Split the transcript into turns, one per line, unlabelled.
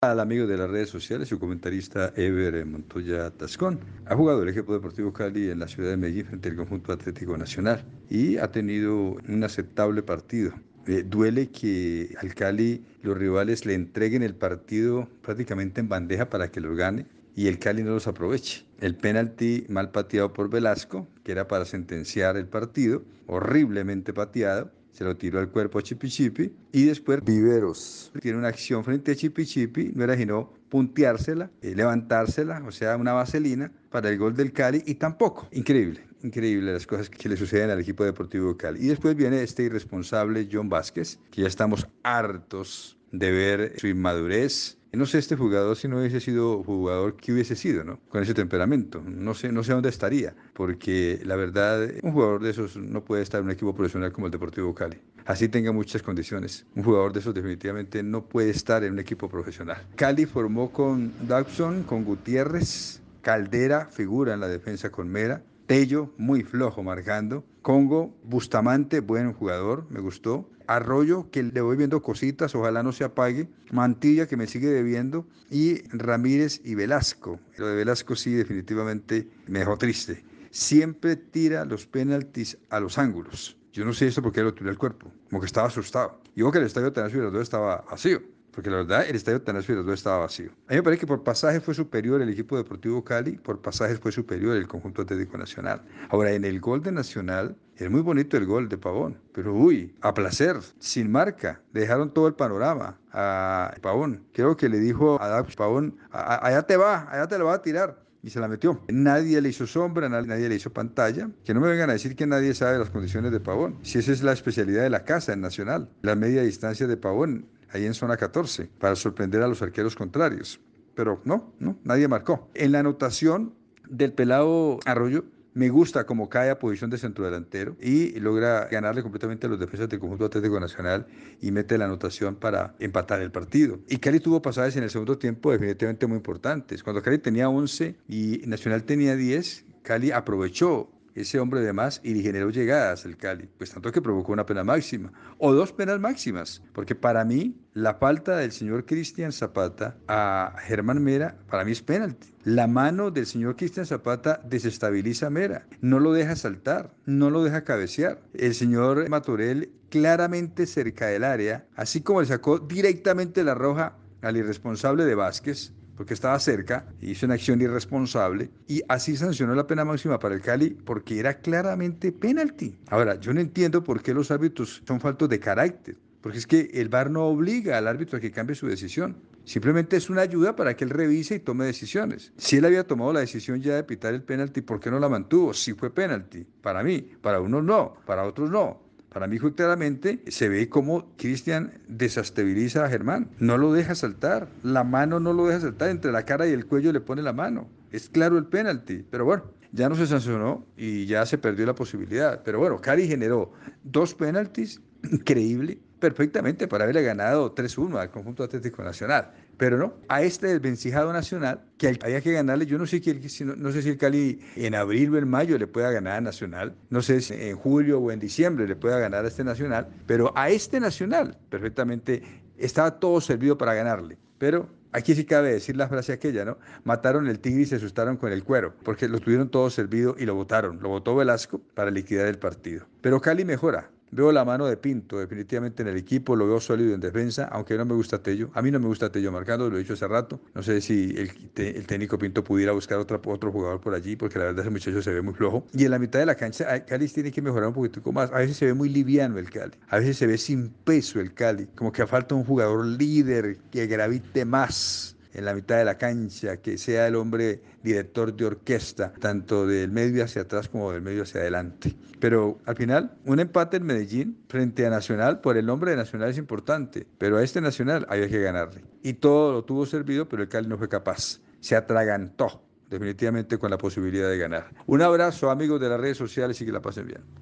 al amigo de las redes sociales, su comentarista Ever Montoya Tascón. Ha jugado el equipo deportivo Cali en la ciudad de Medellín frente al conjunto Atlético Nacional y ha tenido un aceptable partido. Eh, duele que al Cali los rivales le entreguen el partido prácticamente en bandeja para que lo gane y el Cali no los aproveche. El penalti mal pateado por Velasco, que era para sentenciar el partido, horriblemente pateado, se lo tiró al cuerpo a Chipichipi y después Viveros tiene una acción frente a Chipichipi, no era sino punteársela, eh, levantársela, o sea, una vaselina para el gol del Cali y tampoco. Increíble, increíble las cosas que le suceden al equipo deportivo Cali. Y después viene este irresponsable John Vázquez, que ya estamos hartos de ver su inmadurez. No sé este jugador si no hubiese sido jugador que hubiese sido, ¿no? Con ese temperamento. No sé, no sé dónde estaría, porque la verdad, un jugador de esos no puede estar en un equipo profesional como el Deportivo Cali. Así tenga muchas condiciones. Un jugador de esos definitivamente no puede estar en un equipo profesional. Cali formó con Dawson, con Gutiérrez, Caldera figura en la defensa con Mera, Tello, muy flojo marcando. Congo, Bustamante, buen jugador, me gustó. Arroyo, que le voy viendo cositas, ojalá no se apague. Mantilla, que me sigue bebiendo, Y Ramírez y Velasco. Lo de Velasco sí, definitivamente me dejó triste. Siempre tira los penaltis a los ángulos. Yo no sé esto porque lo tiró al cuerpo, como que estaba asustado. Y que el estadio de Tenerife estaba vacío porque la verdad el estadio Atanasio todo estaba vacío. A mí me parece que por pasaje fue superior el equipo deportivo Cali, por pasaje fue superior el conjunto Atlético Nacional. Ahora, en el gol de Nacional, es muy bonito el gol de Pavón, pero uy, a placer, sin marca, dejaron todo el panorama a Pavón. Creo que le dijo a Pavón, allá te va, allá te lo va a tirar y se la metió. Nadie le hizo sombra, nadie le hizo pantalla. Que no me vengan a decir que nadie sabe las condiciones de Pavón. Si esa es la especialidad de la casa, en Nacional. La media distancia de Pavón ahí en zona 14, para sorprender a los arqueros contrarios. Pero no, no, nadie marcó. En la anotación del pelado Arroyo, me gusta cómo cae a posición de centro delantero y logra ganarle completamente a los defensas del conjunto Atlético Nacional y mete la anotación para empatar el partido. Y Cali tuvo pasajes en el segundo tiempo definitivamente muy importantes. Cuando Cali tenía 11 y Nacional tenía 10, Cali aprovechó ese hombre de más y generó llegadas el Cali, pues tanto que provocó una pena máxima o dos penas máximas, porque para mí la falta del señor Cristian Zapata a Germán Mera, para mí es penalti. La mano del señor Cristian Zapata desestabiliza a Mera, no lo deja saltar, no lo deja cabecear. El señor Maturel claramente cerca del área, así como le sacó directamente la roja al irresponsable de Vázquez, porque estaba cerca, hizo una acción irresponsable y así sancionó la pena máxima para el Cali porque era claramente penalti. Ahora, yo no entiendo por qué los árbitros son faltos de carácter, porque es que el VAR no obliga al árbitro a que cambie su decisión. Simplemente es una ayuda para que él revise y tome decisiones. Si él había tomado la decisión ya de pitar el penalti, ¿por qué no la mantuvo? Si fue penalti. Para mí, para unos no, para otros no. Para mí fue claramente, se ve cómo Cristian desestabiliza a Germán. No lo deja saltar, la mano no lo deja saltar, entre la cara y el cuello le pone la mano. Es claro el penalti, pero bueno, ya no se sancionó y ya se perdió la posibilidad. Pero bueno, Cari generó dos penaltis, increíble, perfectamente para haberle ganado 3-1 al conjunto Atlético Nacional. Pero no, a este desvencijado nacional que había que ganarle, yo no sé, si, no, no sé si el Cali en abril o en mayo le pueda ganar a Nacional, no sé si en julio o en diciembre le pueda ganar a este nacional, pero a este nacional perfectamente estaba todo servido para ganarle. Pero Aquí sí cabe decir la frase aquella, ¿no? Mataron el tigre y se asustaron con el cuero, porque lo tuvieron todo servido y lo votaron. Lo votó Velasco para liquidar el partido. Pero Cali mejora, Veo la mano de Pinto definitivamente en el equipo, lo veo sólido en defensa, aunque no me gusta Tello. A mí no me gusta Tello marcando, lo he dicho hace rato. No sé si el, el técnico Pinto pudiera buscar otra, otro jugador por allí, porque la verdad ese muchacho se ve muy flojo. Y en la mitad de la cancha, Cali tiene que mejorar un poquitico más. A veces se ve muy liviano el Cali, a veces se ve sin peso el Cali, como que falta un jugador líder que gravite más en la mitad de la cancha, que sea el hombre director de orquesta, tanto del medio hacia atrás como del medio hacia adelante. Pero al final, un empate en Medellín frente a Nacional, por el nombre de Nacional es importante, pero a este Nacional había que ganarle. Y todo lo tuvo servido, pero el Cali no fue capaz. Se atragantó definitivamente con la posibilidad de ganar. Un abrazo amigos de las redes sociales y que la pasen bien.